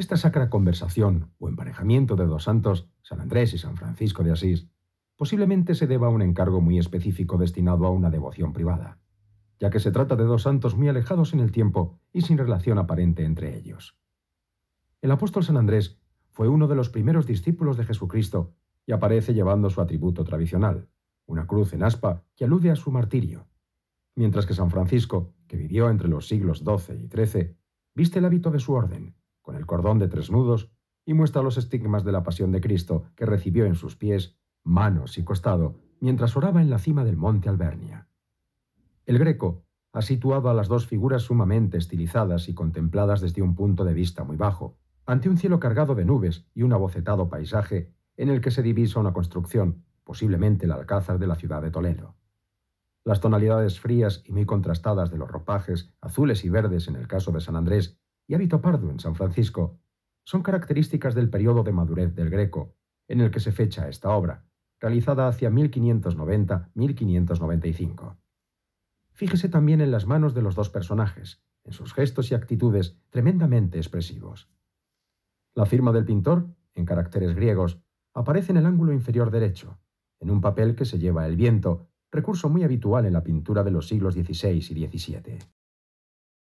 Esta sacra conversación o emparejamiento de dos santos, San Andrés y San Francisco de Asís, posiblemente se deba a un encargo muy específico destinado a una devoción privada, ya que se trata de dos santos muy alejados en el tiempo y sin relación aparente entre ellos. El apóstol San Andrés fue uno de los primeros discípulos de Jesucristo y aparece llevando su atributo tradicional, una cruz en aspa que alude a su martirio, mientras que San Francisco, que vivió entre los siglos XII y XIII, viste el hábito de su orden, el cordón de tres nudos, y muestra los estigmas de la pasión de Cristo que recibió en sus pies, manos y costado mientras oraba en la cima del monte Albernia. El greco ha situado a las dos figuras sumamente estilizadas y contempladas desde un punto de vista muy bajo, ante un cielo cargado de nubes y un abocetado paisaje en el que se divisa una construcción, posiblemente el alcázar de la ciudad de Toledo. Las tonalidades frías y muy contrastadas de los ropajes azules y verdes en el caso de San Andrés y hábito pardo en San Francisco son características del periodo de madurez del Greco, en el que se fecha esta obra, realizada hacia 1590-1595. Fíjese también en las manos de los dos personajes, en sus gestos y actitudes tremendamente expresivos. La firma del pintor, en caracteres griegos, aparece en el ángulo inferior derecho, en un papel que se lleva el viento, recurso muy habitual en la pintura de los siglos XVI y XVII.